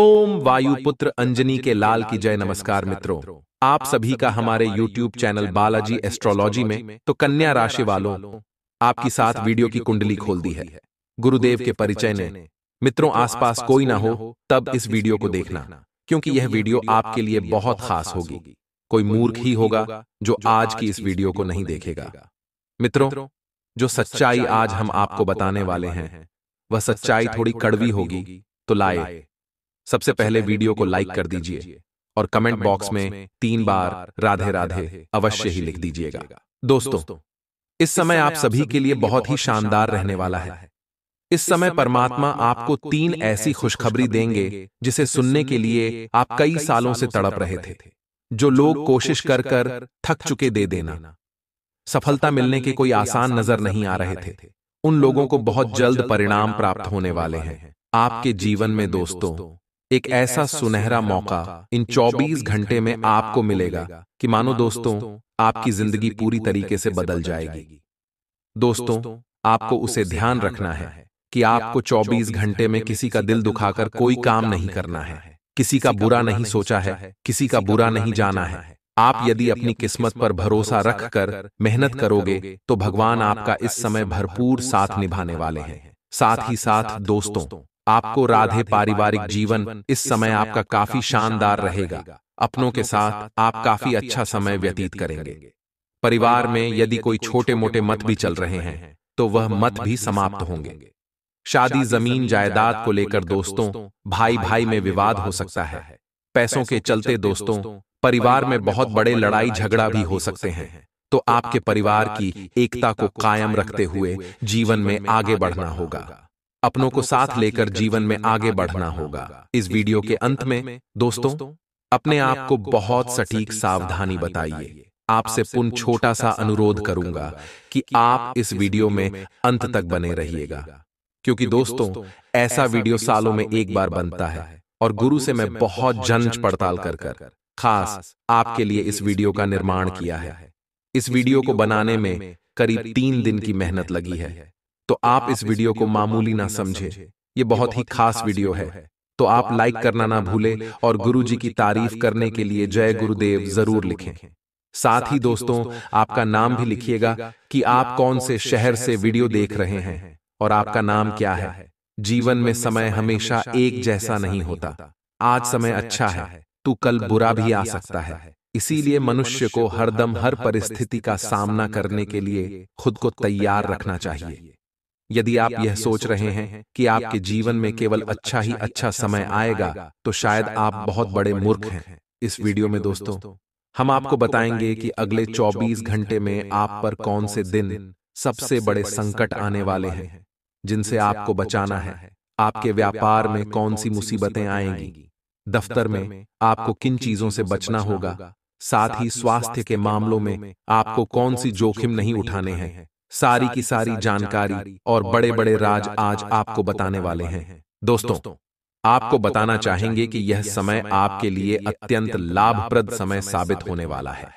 ओम वायुपुत्र अंजनी के लाल की जय नमस्कार मित्रों आप सभी का हमारे YouTube चैनल बालाजी एस्ट्रोलॉजी में तो कन्या राशि वालों आपकी साथ वीडियो की कुंडली खोल दी है गुरुदेव के परिचय ने मित्रों आसपास कोई ना हो तब इस वीडियो को देखना क्योंकि यह वीडियो आपके लिए बहुत खास होगी कोई मूर्ख ही होगा जो आज की इस वीडियो को नहीं देखेगा मित्रों जो सच्चाई आज हम आपको बताने वाले हैं वह सच्चाई थोड़ी कड़वी होगी तो लाए सबसे पहले वीडियो को लाइक कर दीजिए और कमेंट बॉक्स में तीन बार राधे राधे अवश्य ही लिख दीजिएगा दोस्तों इस समय आप सभी के लिए बहुत ही शानदार रहने वाला है इस समय परमात्मा आपको तीन ऐसी खुशखबरी देंगे जिसे सुनने के लिए आप कई सालों से तड़प रहे थे जो लोग कोशिश कर कर थक चुके दे देना सफलता मिलने के कोई आसान नजर नहीं आ रहे थे उन लोगों को बहुत जल्द परिणाम प्राप्त होने वाले हैं आपके जीवन में दोस्तों एक ऐसा सुनहरा मौका इन 24 घंटे में आपको मिलेगा कि मानो दोस्तों आपकी जिंदगी पूरी तरीके से बदल जाएगी दोस्तों आपको उसे ध्यान रखना है कि आपको 24 घंटे में किसी का दिल दुखाकर कोई काम नहीं करना है किसी का बुरा नहीं सोचा है किसी का बुरा नहीं जाना है आप यदि अपनी किस्मत पर भरोसा रखकर मेहनत करोगे तो, तो भगवान आपका इस समय भरपूर साथ निभाने वाले हैं साथ ही साथ दोस्तों आपको राधे पारिवारिक जीवन इस समय आपका काफी शानदार रहेगा अपनों के साथ आप काफी अच्छा, अच्छा समय व्यतीत करेंगे परिवार में यदि कोई छोटे मोटे मत भी चल रहे हैं तो वह तो मत भी समाप्त होंगे शादी जमीन जायदाद को लेकर दोस्तों भाई भाई में विवाद हो सकता है पैसों के चलते दोस्तों परिवार में बहुत बड़े लड़ाई झगड़ा भी हो सकते हैं तो, तो आपके परिवार की एकता को कायम रखते हुए जीवन में आगे बढ़ना होगा अपनों को साथ लेकर जीवन में आगे बढ़ना होगा इस वीडियो के अंत में दोस्तों अपने आप को बहुत सटीक सावधानी बताइए आपसे पुन छोटा सा अनुरोध करूंगा कि आप इस वीडियो में अंत तक बने रहिएगा क्योंकि दोस्तों ऐसा वीडियो सालों में एक बार बनता है और गुरु से मैं बहुत जंच पड़ताल कर कर खास आपके लिए इस वीडियो का निर्माण किया है इस वीडियो को बनाने में करीब तीन दिन की मेहनत लगी है तो, तो आप इस वीडियो को मामूली ना समझे ये बहुत ही खास वीडियो है तो, तो आप लाइक करना ना भूले और गुरु जी की तारीफ करने के लिए जय गुरुदेव जरूर लिखें साथ ही दोस्तों आपका नाम भी लिखिएगा कि आप कौन से शहर से वीडियो देख रहे हैं और आपका नाम क्या है जीवन में समय हमेशा एक जैसा नहीं होता आज समय अच्छा, अच्छा है तू तो कल बुरा भी आ सकता है इसीलिए मनुष्य को हरदम हर परिस्थिति का सामना करने के लिए खुद को तैयार रखना चाहिए यदि आप यह सोच रहे हैं कि आपके जीवन में केवल अच्छा ही अच्छा, अच्छा, अच्छा समय आएगा तो, तो शायद आप बहुत बड़े मूर्ख हैं इस वीडियो में दोस्तों हम आपको बताएंगे कि अगले 24 घंटे में आप पर कौन से दिन सबसे बड़े संकट आने वाले हैं जिनसे आपको बचाना है आपके व्यापार में कौन सी मुसीबतें आएंगी दफ्तर में आपको किन चीजों से बचना होगा साथ ही स्वास्थ्य के मामलों में आपको कौन सी जोखिम नहीं उठाने हैं सारी की सारी जानकारी और बड़े बड़े राज आज आपको बताने वाले हैं दोस्तों आपको बताना चाहेंगे कि यह समय आपके लिए अत्यंत लाभप्रद समय साबित होने वाला है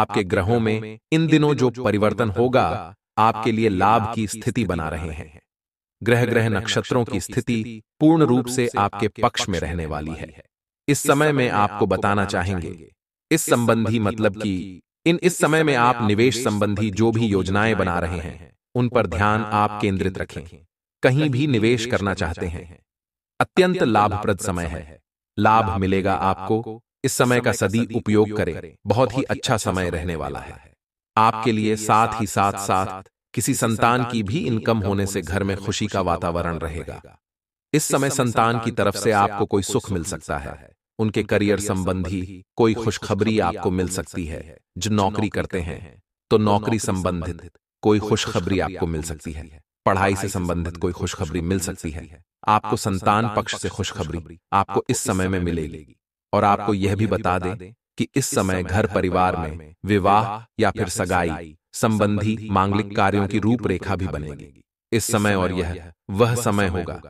आपके ग्रहों में इन दिनों जो परिवर्तन होगा आपके लिए लाभ की स्थिति बना रहे हैं ग्रह ग्रह नक्षत्रों की स्थिति पूर्ण रूप से आपके पक्ष में रहने वाली है इस समय में आपको बताना चाहेंगे इस संबंधी मतलब, मतलब कि इन इस समय में आप निवेश संबंधी जो भी योजनाएं बना रहे हैं उन पर ध्यान आप केंद्रित रखें कहीं भी निवेश करना चाहते हैं अत्यंत लाभप्रद समय है लाभ मिलेगा आपको इस समय का सदी उपयोग करें बहुत ही अच्छा, अच्छा समय रहने वाला है आपके लिए साथ ही साथ साथ किसी संतान की भी इनकम होने से घर में खुशी का वातावरण रहेगा इस समय संतान की तरफ से आपको कोई सुख मिल सकता है उनके करियर संबंधी कोई खुशखबरी आपको मिल सकती है जो नौकरी करते हैं तो नौकरी संबंधित कोई खुशखबरी आपको मिल सकती है पढ़ाई से संबंधित कोई खुशखबरी मिल सकती है आपको संतान पक्ष से खुशखबरी आपको इस समय में मिलेगी और आपको यह भी बता दें कि इस समय घर परिवार में विवाह या फिर सगाई संबंधी मांगलिक कार्यों की रूपरेखा भी बनेगी इस समय और यह वह समय होगा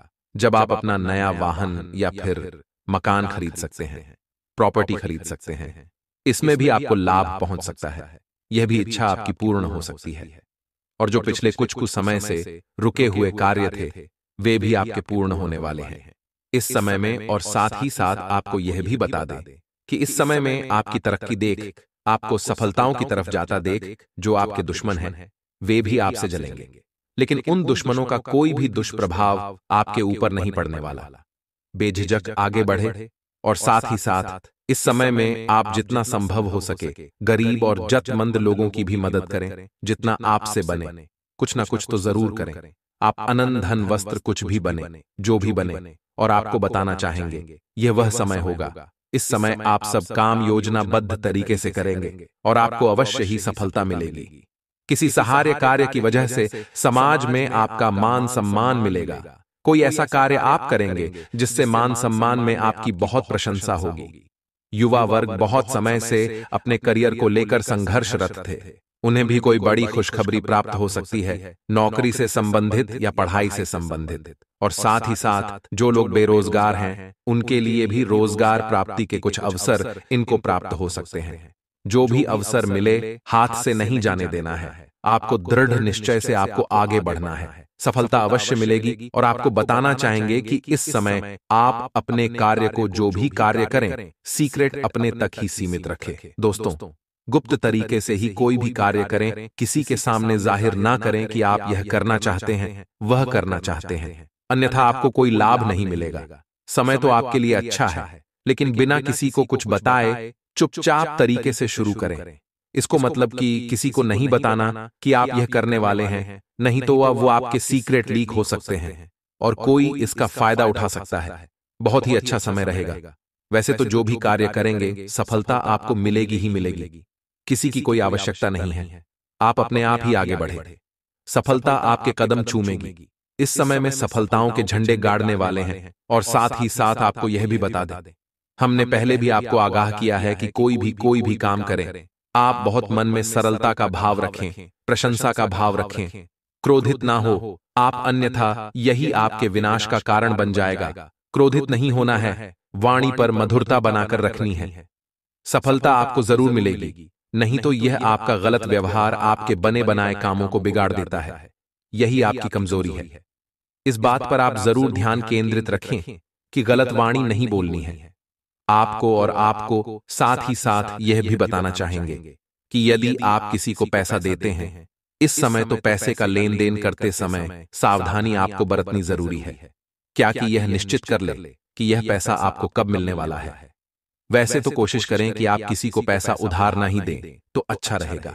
जब आप अपना नया वाहन या फिर मकान खरीद सकते हैं प्रॉपर्टी खरीद सकते हैं इसमें भी आपको लाभ पहुंच सकता है यह भी इच्छा आपकी पूर्ण हो सकती है और जो पिछले कुछ कुछ समय से रुके हुए कार्य थे वे भी आपके पूर्ण होने वाले हैं इस समय में और साथ ही साथ आपको यह भी बता दें कि इस समय में आपकी तरक्की देख आपको सफलताओं की तरफ जाता देख जो आपके दुश्मन हैं वे भी आपसे जलेंगे लेकिन उन दुश्मनों का कोई भी दुष्प्रभाव आपके ऊपर नहीं पड़ने वाला बेझिझक आगे बढ़े और साथ ही साथ इस समय में आप जितना संभव हो सके गरीब और जतमंद लोगों की भी मदद करें जितना आपसे बने कुछ ना कुछ तो, तो जरूर करें आप अनंत धन वस्त्र कुछ भी बने जो भी बने और आपको बताना चाहेंगे यह वह समय होगा इस समय आप सब काम योजनाबद्ध तरीके से करेंगे और आपको अवश्य ही सफलता मिलेगी किसी सहार्य कार्य की वजह से समाज में आपका मान सम्मान मिलेगा कोई ऐसा कार्य आप करेंगे जिससे मान सम्मान में आपकी बहुत प्रशंसा होगी युवा वर्ग बहुत समय से अपने करियर को लेकर संघर्षरत थे उन्हें भी कोई बड़ी खुशखबरी प्राप्त हो सकती है नौकरी से संबंधित या पढ़ाई से संबंधित और साथ ही साथ जो लोग बेरोजगार हैं उनके लिए भी रोजगार प्राप्ति के कुछ अवसर इनको प्राप्त हो सकते हैं जो भी अवसर मिले हाथ से नहीं जाने देना है आपको दृढ़ निश्चय से आपको आगे बढ़ना है सफलता अवश्य मिलेगी और आपको बताना चाहेंगे कि इस समय आप अपने कार्य को जो भी कार्य करें सीक्रेट अपने तक ही सीमित रखें दोस्तों गुप्त तरीके से ही कोई भी कार्य करें किसी के सामने जाहिर ना करें कि आप यह करना चाहते हैं वह करना चाहते हैं अन्यथा आपको कोई लाभ नहीं मिलेगा समय तो, तो आपके लिए अच्छा, अच्छा है लेकिन बिना किसी को कुछ बताए चुपचाप तरीके से शुरू करें इसको मतलब, मतलब कि किसी को नहीं बताना कि आप यह करने वाले हैं नहीं तो वह तो वो आपके सीक्रेट लीक हो सकते हैं और कोई इसका फायदा उठा सकता है बहुत ही अच्छा, अच्छा समय रहेगा वैसे तो, तो जो भी कार्य करेंगे सफलता आपको मिलेगी ही मिलेगी किसी की कोई आवश्यकता नहीं है आप अपने आप ही आगे बढ़े सफलता आपके कदम चूमेगी इस समय में सफलताओं के झंडे गाड़ने वाले हैं और साथ ही साथ आपको यह भी बता दें हमने पहले भी आपको आगाह किया है कि कोई भी कोई भी काम करे आप बहुत मन में सरलता का भाव रखें प्रशंसा का भाव रखें क्रोधित ना हो आप अन्यथा यही आपके विनाश का कारण बन जाएगा क्रोधित नहीं होना है वाणी पर मधुरता बनाकर रखनी है सफलता आपको जरूर मिलेगी नहीं तो यह आपका गलत व्यवहार आपके बने बनाए कामों को बिगाड़ देता है यही आपकी कमजोरी है इस बात पर आप जरूर ध्यान केंद्रित रखें कि गलत वाणी नहीं बोलनी है आपको और आपको साथ ही साथ यह भी बताना चाहेंगे कि यदि आप किसी को पैसा देते हैं इस तो समय तो पैसे का लेन देन करते समय सावधानी आपको बरतनी जरूरी है क्या कि यह निश्चित कर ले कि यह पैसा आपको कब मिलने वाला है वैसे तो, तो कोशिश करें कि आप किसी को पैसा उधार ना ही दें तो, तो अच्छा, अच्छा रहेगा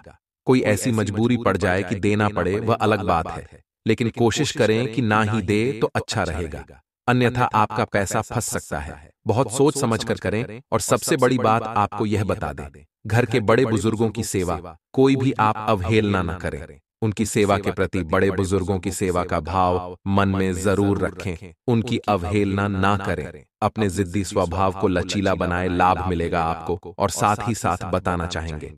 कोई ऐसी मजबूरी पड़ जाए कि देना पड़े वह अलग बात है लेकिन कोशिश करें कि ना ही दे तो अच्छा, अच्छा रहेगा अन्यथा आपका पैसा फंस सकता है बहुत सोच कर करें और सबसे बड़ी बात आपको यह बता दें घर के बड़े बुजुर्गों की सेवा कोई भी आप अवहेलना न करें उनकी सेवा के प्रति बड़े बुजुर्गों की सेवा का भाव मन में जरूर रखें उनकी अवहेलना ना करें अपने जिद्दी स्वभाव को लचीला बनाए लाभ मिलेगा आपको और साथ ही साथ बताना चाहेंगे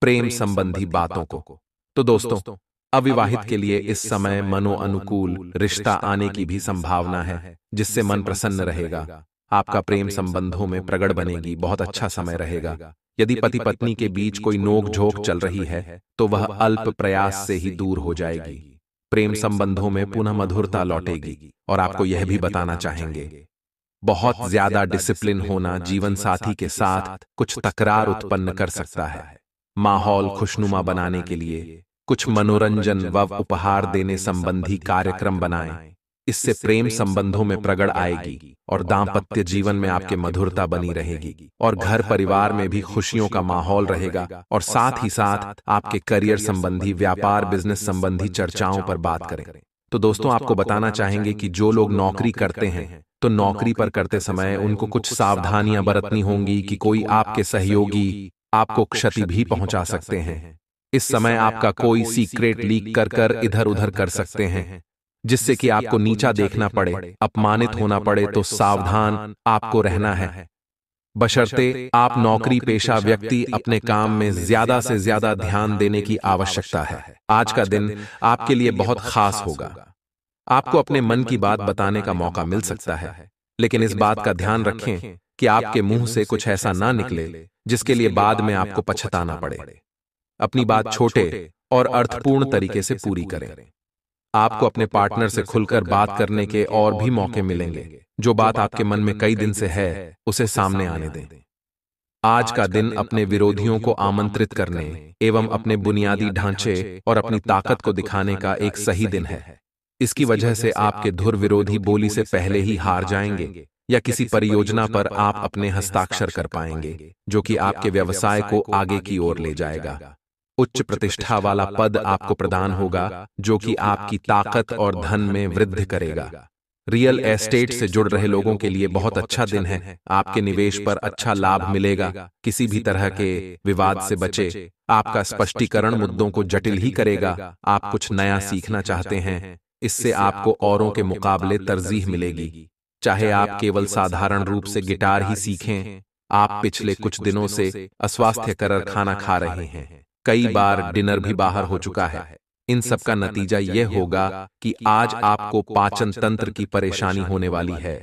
प्रेम संबंधी बातों को तो दोस्तों अविवाहित के लिए इस समय मनो अनुकूल रिश्ता आने की भी संभावना है जिससे मन प्रसन्न रहेगा आपका प्रेम संबंधों में प्रगड़ बनेगी बहुत अच्छा, अच्छा समय रहेगा यदि पति पत्नी के बीच कोई नोक झोंक चल रही है तो, तो वह अल्प प्रयास से ही दूर हो जाएगी प्रेम संबंधों में पुनः मधुरता लौटेगी और आपको यह भी बताना चाहेंगे बहुत ज्यादा डिसिप्लिन होना जीवन साथी के साथ कुछ तकरार उत्पन्न कर सकता है माहौल खुशनुमा बनाने के लिए कुछ मनोरंजन व उपहार देने संबंधी कार्यक्रम बनाएं। इससे प्रेम संबंधों में प्रगड़ आएगी और दाम्पत्य जीवन में आपके मधुरता बनी रहेगी और घर परिवार में भी खुशियों का माहौल रहेगा और साथ ही साथ आपके करियर संबंधी व्यापार बिजनेस संबंधी चर्चाओं पर बात करें तो दोस्तों आपको बताना चाहेंगे कि जो लोग नौकरी करते हैं तो, तो नौकरी पर करते समय उनको कुछ सावधानियां बरतनी होंगी कि कोई आपके सहयोगी आपको क्षति भी पहुंचा सकते हैं इस समय आपका कोई सीक्रेट लीक कर कर इधर उधर कर सकते हैं जिससे कि आपको नीचा देखना पड़े अपमानित होना पड़े तो, तो सावधान आपको रहना है बशर्ते आप नौकरी पेशा व्यक्ति अपने काम में ज्यादा से ज्यादा ध्यान देने की आवश्यकता है आज का दिन आपके लिए बहुत खास होगा आपको अपने मन की बात बताने का मौका मिल सकता है लेकिन इस बात का ध्यान रखें कि आपके मुंह से कुछ ऐसा ना निकले जिसके लिए बाद में आपको पछताना पड़े अपनी बात छोटे और अर्थपूर्ण तरीके से पूरी करें आपको अपने पार्टनर से खुलकर बात करने के और भी मौके मिलेंगे जो बात आपके मन में कई दिन से है उसे सामने आने दें आज का दिन अपने विरोधियों को आमंत्रित करने एवं अपने बुनियादी ढांचे और अपनी ताकत को दिखाने का एक सही दिन है इसकी वजह से आपके धुर विरोधी बोली से पहले ही हार जाएंगे या किसी परियोजना पर आप अपने हस्ताक्षर कर पाएंगे जो कि आपके व्यवसाय को आगे की ओर ले जाएगा उच्च प्रतिष्ठा वाला पद आपको प्रदान होगा जो कि आपकी ताकत और धन में वृद्धि करेगा रियल एस्टेट से जुड़ रहे लोगों के लिए बहुत अच्छा, अच्छा दिन है आपके निवेश पर अच्छा, अच्छा लाभ मिलेगा किसी भी तरह के विवाद से बचे आपका स्पष्टीकरण मुद्दों को जटिल ही करेगा आप कुछ नया सीखना चाहते हैं इससे आपको औरों के मुकाबले तरजीह मिलेगी चाहे आप केवल साधारण रूप से गिटार ही सीखें आप पिछले कुछ दिनों से अस्वास्थ्य करर खाना खा रहे हैं कई बार डिनर भी बाहर हो चुका है इन सब का नतीजा यह होगा कि आज आपको पाचन तंत्र की परेशानी होने वाली है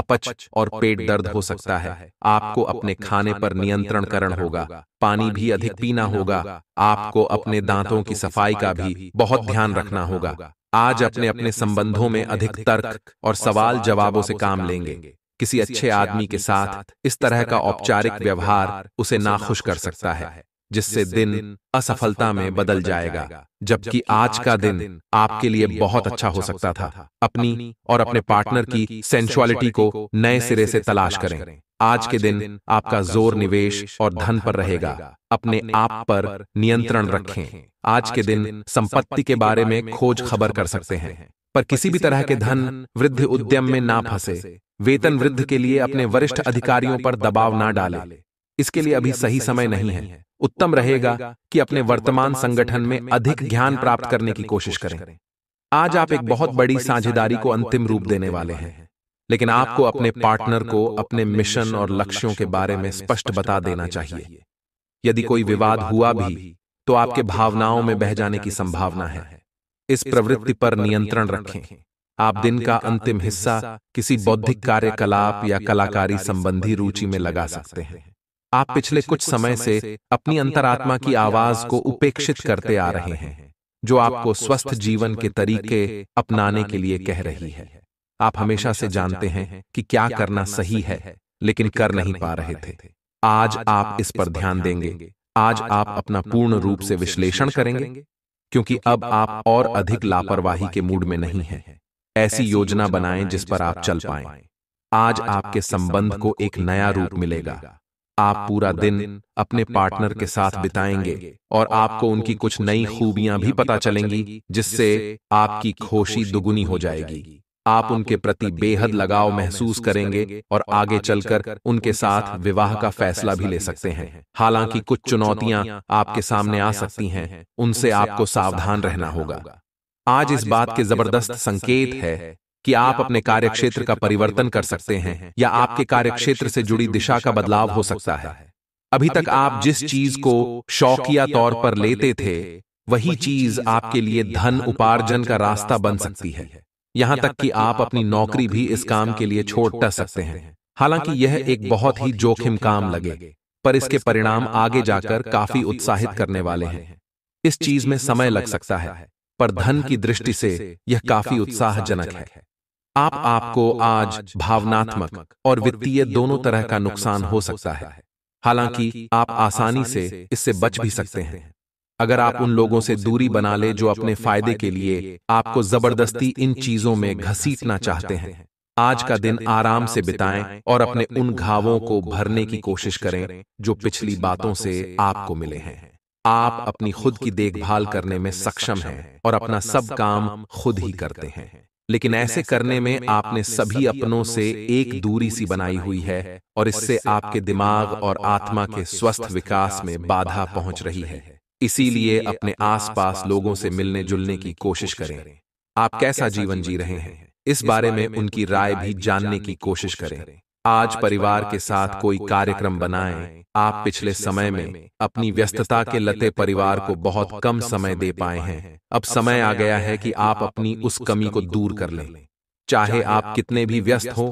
अपच और पेट दर्द हो सकता है आपको अपने खाने पर नियंत्रण करण होगा पानी भी अधिक पीना होगा आपको अपने दांतों की सफाई का भी बहुत ध्यान रखना होगा आज अपने अपने संबंधों में अधिक तर्क और सवाल जवाबों से काम लेंगे किसी अच्छे आदमी के साथ इस तरह का औपचारिक व्यवहार उसे नाखुश कर सकता है जिससे दिन असफलता में बदल जाएगा जबकि आज का दिन आपके लिए बहुत अच्छा हो अच्छा सकता था अपनी और अपने पार्टनर की सेंशुअलिटी को नए सिरे से तलाश करें आज के दिन आपका जोर निवेश और धन पर रहेगा अपने आप पर नियंत्रण रखें आज के दिन संपत्ति के बारे में खोज खबर कर सकते हैं पर किसी भी तरह के धन वृद्ध उद्यम में ना फंसे वेतन वृद्ध के लिए अपने वरिष्ठ अधिकारियों पर दबाव ना डालें इसके लिए अभी सही समय नहीं है उत्तम रहेगा कि अपने वर्तमान संगठन में अधिक ज्ञान प्राप्त करने की कोशिश करें आज आप एक बहुत बड़ी साझेदारी को अंतिम रूप देने वाले हैं लेकिन आपको अपने पार्टनर को अपने मिशन और लक्ष्यों के बारे में स्पष्ट बता देना चाहिए यदि कोई विवाद हुआ भी तो, तो आपके भावनाओं में बह जाने की संभावना है इस प्रवृत्ति पर नियंत्रण रखें आप दिन का अंतिम हिस्सा किसी बौद्धिक कार्यकलाप या कलाकारी संबंधी रुचि में लगा सकते हैं आप पिछले कुछ समय से अपनी अंतरात्मा की आवाज को उपेक्षित करते आ रहे हैं जो आपको स्वस्थ जीवन के तरीके अपनाने के लिए कह रही है आप हमेशा से जानते हैं कि क्या करना सही है लेकिन कर नहीं पा रहे थे आज आप इस पर ध्यान देंगे आज आप अपना पूर्ण रूप से विश्लेषण करेंगे क्योंकि अब आप और अधिक लापरवाही के मूड में नहीं हैं ऐसी योजना बनाएं जिस पर आप चल पाएं आज आपके संबंध को एक नया रूप मिलेगा आप पूरा दिन अपने पार्टनर के साथ बिताएंगे और आपको उनकी कुछ नई खूबियां भी पता चलेंगी जिससे आपकी खुशी दुगुनी हो जाएगी आप उनके प्रति बेहद लगाव महसूस करेंगे और आगे चलकर उनके साथ विवाह का फैसला भी ले सकते हैं हालांकि कुछ चुनौतियां आपके सामने आ सकती हैं उनसे आपको सावधान रहना होगा आज इस बात के जबरदस्त संकेत है कि आप अपने कार्यक्षेत्र का परिवर्तन कर सकते हैं या आपके कार्यक्षेत्र से जुड़ी दिशा का बदलाव हो सकता है अभी तक आप जिस चीज को शौकिया तौर पर लेते थे वही चीज आपके लिए धन उपार्जन का रास्ता बन सकती है यहां तक कि आप अपनी नौकरी भी इस काम के लिए छोड़ सकते हैं हालांकि यह एक बहुत ही जोखिम काम लगे पर इसके परिणाम आगे जाकर काफी उत्साहित करने वाले हैं इस चीज में समय लग सकता है पर धन की दृष्टि से यह काफी उत्साहजनक है आप आपको आज भावनात्मक और वित्तीय दोनों तरह का नुकसान हो सकता है हालांकि आप आसानी से इससे बच भी सकते हैं अगर आप उन लोगों से दूरी बना ले जो अपने फायदे के लिए आपको जबरदस्ती इन चीजों में घसीटना चाहते हैं आज का दिन आराम से बिताएं और अपने उन घावों को भरने की कोशिश करें जो पिछली बातों से आपको मिले हैं आप अपनी खुद की देखभाल करने में सक्षम हैं और अपना सब काम खुद ही करते हैं लेकिन ऐसे करने में आपने सभी अपनों से एक दूरी सी बनाई हुई है और इससे आपके दिमाग और आत्मा के स्वस्थ विकास में बाधा पहुंच रही है इसीलिए अपने आसपास लोगों से मिलने जुलने की कोशिश करें आप कैसा जीवन जी रहे हैं इस बारे में उनकी राय भी जानने की कोशिश करें आज परिवार के साथ कोई कार्यक्रम बनाएं। आप पिछले समय में अपनी व्यस्तता के लते परिवार को बहुत कम समय दे पाए हैं अब समय आ गया है कि आप अपनी उस कमी को दूर कर लें चाहे आप कितने भी व्यस्त हो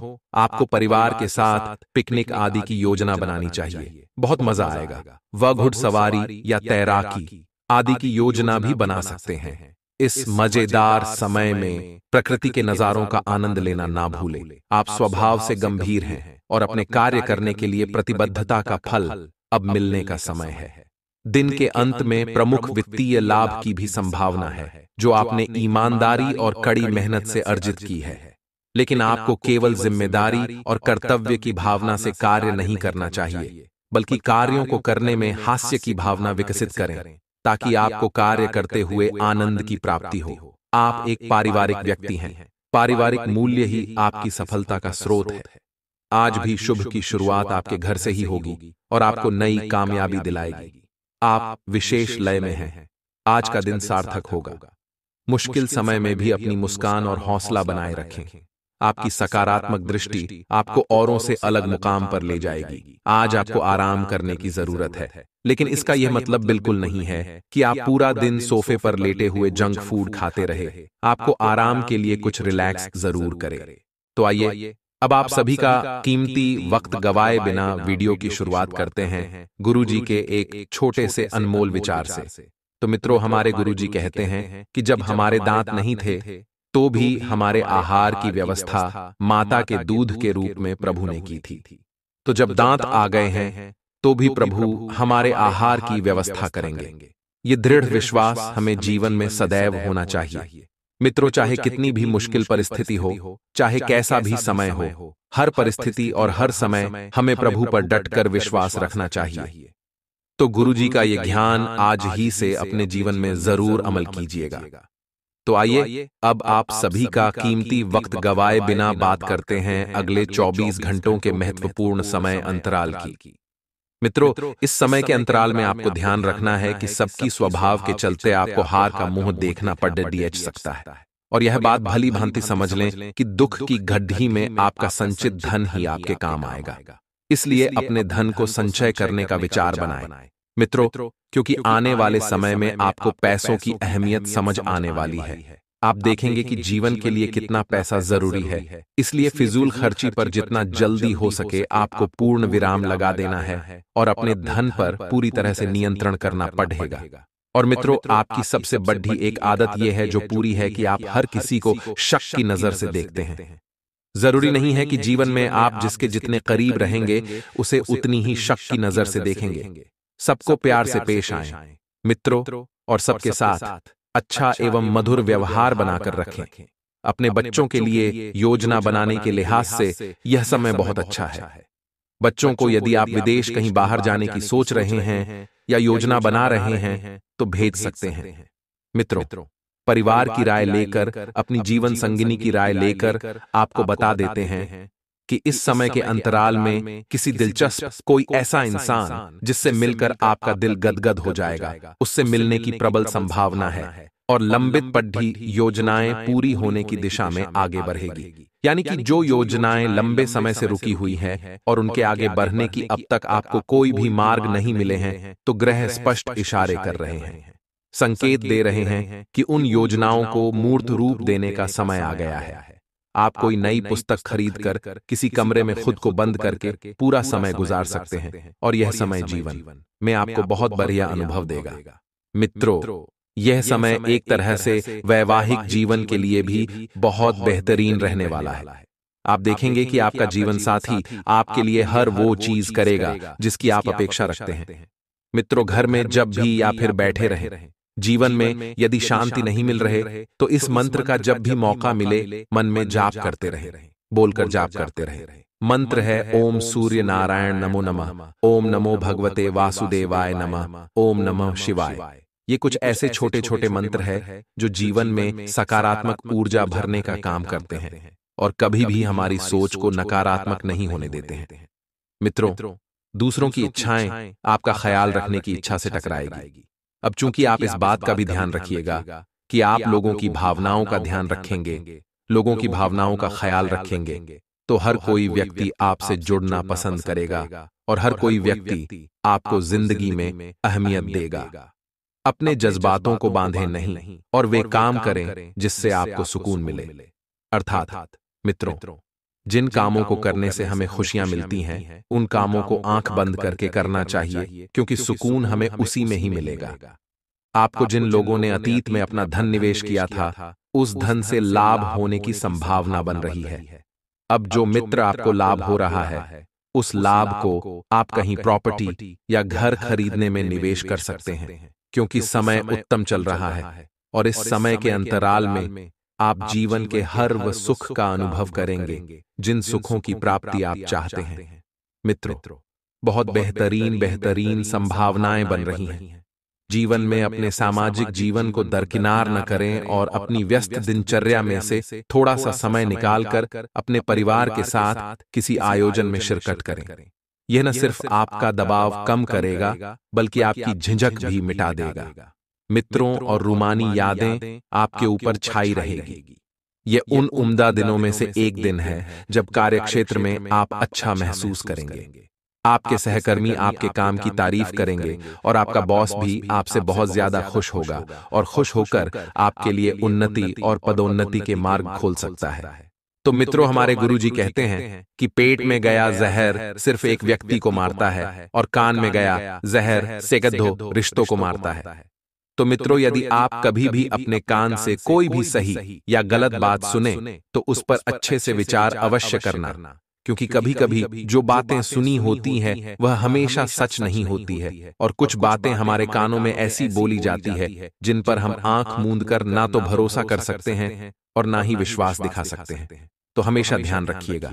आपको परिवार के साथ पिकनिक आदि की योजना बनानी चाहिए बहुत मजा आएगा वह सवारी या तैराकी आदि की योजना भी बना सकते हैं इस मजेदार समय में प्रकृति के नजारों का आनंद लेना ना भूले आप स्वभाव से गंभीर हैं और अपने कार्य करने के लिए प्रतिबद्धता का फल अब मिलने का समय है दिन के अंत में प्रमुख वित्तीय लाभ की भी संभावना है जो आपने ईमानदारी और कड़ी मेहनत से अर्जित की है लेकिन आपको केवल जिम्मेदारी और कर्तव्य की भावना से कार्य नहीं करना चाहिए बल्कि कार्यों को करने में हास्य की भावना विकसित करें ताकि आपको कार्य करते हुए आनंद की प्राप्ति हो आप एक पारिवारिक व्यक्ति हैं पारिवारिक मूल्य ही आपकी सफलता का स्रोत है आज भी शुभ की शुरुआत आपके घर से ही होगी और आपको नई कामयाबी दिलाएगी आप विशेष लय में हैं आज का दिन सार्थक होगा मुश्किल समय में भी अपनी मुस्कान और हौसला बनाए रखें आपकी सकारात्मक दृष्टि आपको औरों से अलग मुकाम पर ले जाएगी आज आपको आराम करने की जरूरत है लेकिन इसका यह मतलब, मतलब बिल्कुल नहीं है कि आप पूरा दिन सोफे पर लेटे हुए जंक फूड खाते रहे आपको आराम के लिए कुछ रिलैक्स जरूर करें तो, तो आइए अब आप सभी का कीमती वक्त गवाए बिना वीडियो की शुरुआत करते हैं गुरु के एक छोटे से अनमोल विचार से तो मित्रों हमारे गुरुजी कहते हैं कि जब हमारे दांत नहीं थे तो, तो भी हमारे आहार की व्यवस्था माता के दूध के रूप में प्रभु ने की थी तो जब तो दांत आ गए हैं तो भी तो प्रभु हमारे आहार की व्यवस्था करेंगे ये दृढ़ विश्वास हमें जीवन में सदैव होना चाहिए मित्रों चाहे कितनी भी मुश्किल परिस्थिति हो चाहे कैसा भी समय हो हर परिस्थिति और हर समय हमें प्रभु पर डटकर विश्वास रखना चाहिए तो गुरुजी का ये ज्ञान आज ही से अपने जीवन में जरूर अमल कीजिएगा तो, तो आइए अब आप सभी का कीमती वक्त गवाए बिना बात करते हैं अगले 24 घंटों के महत्वपूर्ण समय अंतराल की मित्रों इस समय के अंतराल में आपको ध्यान रखना है कि सबकी स्वभाव के चलते आपको हार का मुंह देखना पड़ डीएच सकता है और यह बात भली भांति समझ लें कि दुख की गड्ढी में आपका संचित धन ही आपके काम आएगा इसलिए अपने धन को संचय करने का विचार बनाएं मित्रों क्योंकि आने वाले समय में आपको पैसों की अहमियत समझ आने वाली है आप देखेंगे कि जीवन के लिए कितना पैसा जरूरी है इसलिए फिजूल खर्ची पर जितना जल्दी हो सके आपको पूर्ण विराम लगा देना है और अपने धन पर पूरी तरह से नियंत्रण करना पड़ेगा और मित्रों आपकी सबसे बड़ी एक आदत यह है जो पूरी है कि आप हर किसी को शक की नजर से देखते हैं जरूरी नहीं है कि जीवन में आप जिसके जितने करीब रहेंगे उसे उतनी ही शक की नजर से देखेंगे सबको प्यार से पेश आए मित्रों और सबके साथ अच्छा, अच्छा एवं मधुर व्यवहार बनाकर रखें अपने बच्चों के लिए योजना बनाने के लिहाज से यह समय बहुत अच्छा, अच्छा है बच्चों को यदि आप विदेश कहीं बाहर जाने की सोच रहे हैं या योजना बना रहे हैं तो, तो भेज सकते हैं मित्रों परिवार की राय लेकर अपनी जीवन संगिनी की राय लेकर आपको बता देते हैं कि इस समय के अंतराल में किसी दिलचस्प कोई ऐसा इंसान जिससे मिलकर आपका दिल गदगद हो जाएगा उससे मिलने की प्रबल संभावना है और लंबित पढ़ी योजनाएं पूरी होने की दिशा में आगे बढ़ेगी यानी कि जो योजनाएं लंबे समय से रुकी हुई हैं और उनके आगे बढ़ने की अब तक आपको कोई भी मार्ग नहीं मिले हैं तो, तो ग्रह स्पष्ट इशारे कर रहे हैं संकेत दे रहे हैं कि उन योजनाओं को मूर्त रूप देने का समय आ गया है आप कोई नई पुस्तक खरीद कर किसी कमरे में खुद को बंद करके पूरा समय गुजार सकते हैं और यह समय जीवन में आपको बहुत बढ़िया अनुभव देगा मित्रों यह समय एक तरह से वैवाहिक जीवन के लिए भी बहुत बेहतरीन रहने वाला है आप देखेंगे कि आपका जीवन साथी आपके लिए हर वो चीज करेगा जिसकी आप अपेक्षा रखते हैं मित्रों घर में जब भी या फिर बैठे रहें जीवन में यदि शांति नहीं मिल रहे तो इस तो मंत्र का जब भी मौका मिले मन में जाप करते रहे बोलकर जाप करते रहे मंत्र है ओम सूर्य नारायण नमो नमः ओम नमो भगवते वासुदेवाय नमः ओम नमः शिवाय ये कुछ ऐसे छोटे छोटे मंत्र है जो जीवन में सकारात्मक ऊर्जा भरने का काम करते हैं और कभी भी हमारी सोच को नकारात्मक नहीं होने देते हैं मित्रों दूसरों की इच्छाएं आपका ख्याल रखने की इच्छा से टकराएगी अब चूंकि आप इस बात का भी ध्यान रखिएगा कि आप लोगों की भावनाओं का ध्यान रखेंगे लोगों की भावनाओं का ख्याल रखेंगे तो हर तो कोई व्यक्ति आपसे जुड़ना पसंद करेगा और हर कोई व्यक्ति आपको जिंदगी में अहमियत देगा अपने जज्बातों को बांधे नहीं और वे काम करें जिससे आपको सुकून मिले अर्थात मित्रों जिन कामों को करने से हमें खुशियां मिलती हैं उन कामों को आंख बंद करके करना चाहिए क्योंकि सुकून हमें उसी में ही मिलेगा आपको जिन लोगों ने अतीत में अपना धन निवेश किया था उस धन से लाभ होने की संभावना बन रही है अब जो मित्र आपको लाभ हो रहा है उस लाभ को आप कहीं प्रॉपर्टी या घर खरीदने में निवेश कर सकते हैं क्योंकि समय उत्तम चल रहा है और इस समय के अंतराल में आप जीवन के हर व सुख का अनुभव करेंगे जिन सुखों की प्राप्ति आप चाहते हैं मित्रों बहुत बेहतरीन बेहतरीन संभावनाएं बन रही हैं जीवन में अपने सामाजिक जीवन को दरकिनार न करें और अपनी व्यस्त दिनचर्या में से थोड़ा सा समय निकालकर अपने परिवार के साथ किसी आयोजन में शिरकत करें यह न सिर्फ आपका दबाव कम करेगा बल्कि आपकी झिझक भी मिटा देगा मित्रों और रूमानी यादें आपके ऊपर छाई रहेगी ये उन उम्दा दिनों में से एक दिन है जब कार्यक्षेत्र में आप अच्छा, अच्छा महसूस करेंगे आपके सहकर्मी आपके काम की तारीफ करेंगे और आपका बॉस भी आपसे बहुत ज्यादा खुश होगा और खुश होकर आपके लिए उन्नति और पदोन्नति के मार्ग खोल सकता है तो, तो मित्रों हमारे गुरुजी कहते हैं कि पेट में गया जहर सिर्फ एक व्यक्ति को मारता है और कान में गया जहर सेगद्धो रिश्तों को मारता है तो, तो मित्रों यदि आप कभी भी अपने कान से कोई भी सही या गलत बात सुने तो, तो उस पर अच्छे से विचार अवश्य करना क्योंकि कभी कभी जो बातें सुनी होती हैं वह हमेशा सच नहीं होती है और कुछ बातें हमारे कानों में ऐसी बोली जाती है जिन पर हम आंख मूंद कर तो ना तो भरोसा कर सकते हैं और ना ही विश्वास दिखा सकते हैं तो हमेशा ध्यान रखिएगा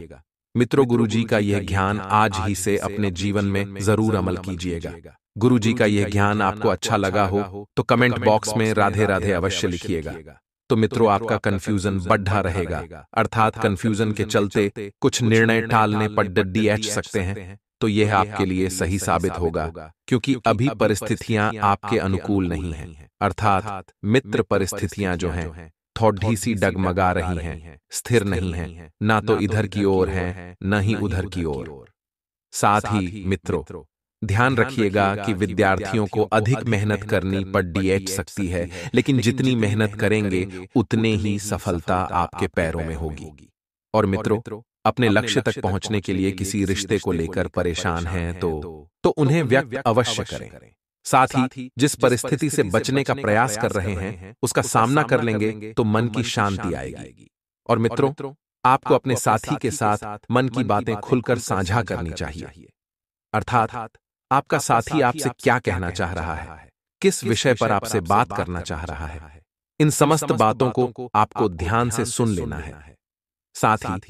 मित्रों गुरुजी का यह ज्ञान आज ही से अपने जीवन में जरूर अमल कीजिएगा गुरु जी का यह ज्ञान आपको अच्छा, अच्छा लगा हो तो कमेंट तो बॉक्स में राधे राधे अवश्य लिखिएगा तो, तो मित्रों आपका कंफ्यूजन बढ़ा रहेगा अर्थात कंफ्यूजन के चलते कुछ निर्णय टालने पर एच सकते हैं तो यह तो आपके लिए सही साबित होगा क्योंकि अभी परिस्थितियां आपके अनुकूल नहीं हैं अर्थात मित्र परिस्थितियां जो हैं थोड़ी सी डगमगा रही हैं स्थिर नहीं हैं ना तो इधर की ओर है न ही उधर की ओर साथ ही मित्रों ध्यान रखिएगा कि विद्यार्थियों को अधिक मेहनत करनी पर डीएच सकती है लेकिन जितनी मेहनत करेंगे उतने ही सफलता आपके पैरों में होगी और मित्रों अपने लक्ष्य तक पहुंचने के लिए किसी रिश्ते को लेकर परेशान हैं तो तो, तो, तो उन्हें व्यक्त अवश्य करें साथ ही जिस परिस्थिति से बचने का प्रयास कर रहे हैं उसका सामना कर लेंगे तो, तो मन की शांति आएगी और मित्रों आपको अपने साथी के साथ मन की बातें खुलकर साझा करनी चाहिए अर्थात आपका साथी आपसे क्या कहना चाह रहा है किस विषय पर आपसे बात करना चाह रहा है इन समस्त बातों को आपको ध्यान से सुन लेना है साथ ही